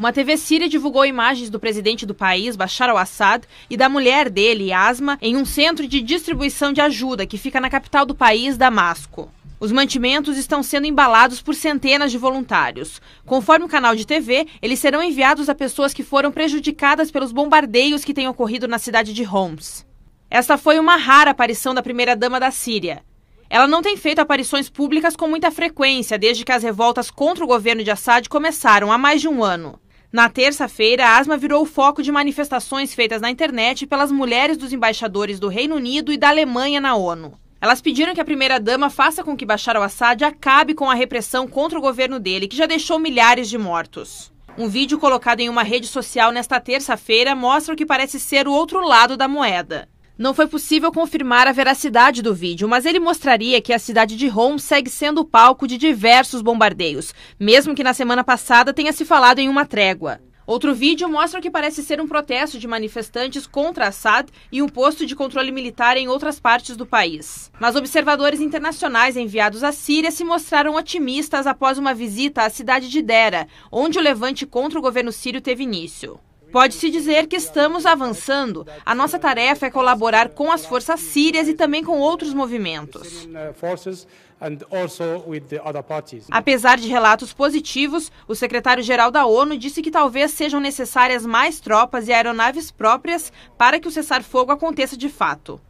Uma TV síria divulgou imagens do presidente do país, Bashar al-Assad, e da mulher dele, Asma, em um centro de distribuição de ajuda que fica na capital do país, Damasco. Os mantimentos estão sendo embalados por centenas de voluntários. Conforme o canal de TV, eles serão enviados a pessoas que foram prejudicadas pelos bombardeios que têm ocorrido na cidade de Homs. Esta foi uma rara aparição da primeira-dama da Síria. Ela não tem feito aparições públicas com muita frequência desde que as revoltas contra o governo de Assad começaram há mais de um ano. Na terça-feira, a asma virou o foco de manifestações feitas na internet pelas mulheres dos embaixadores do Reino Unido e da Alemanha na ONU. Elas pediram que a primeira-dama faça com que Bashar al-Assad acabe com a repressão contra o governo dele, que já deixou milhares de mortos. Um vídeo colocado em uma rede social nesta terça-feira mostra o que parece ser o outro lado da moeda. Não foi possível confirmar a veracidade do vídeo, mas ele mostraria que a cidade de Homs segue sendo palco de diversos bombardeios, mesmo que na semana passada tenha se falado em uma trégua. Outro vídeo mostra o que parece ser um protesto de manifestantes contra Assad e um posto de controle militar em outras partes do país. Mas observadores internacionais enviados à Síria se mostraram otimistas após uma visita à cidade de Dera, onde o levante contra o governo sírio teve início. Pode-se dizer que estamos avançando. A nossa tarefa é colaborar com as forças sírias e também com outros movimentos. Apesar de relatos positivos, o secretário-geral da ONU disse que talvez sejam necessárias mais tropas e aeronaves próprias para que o cessar-fogo aconteça de fato.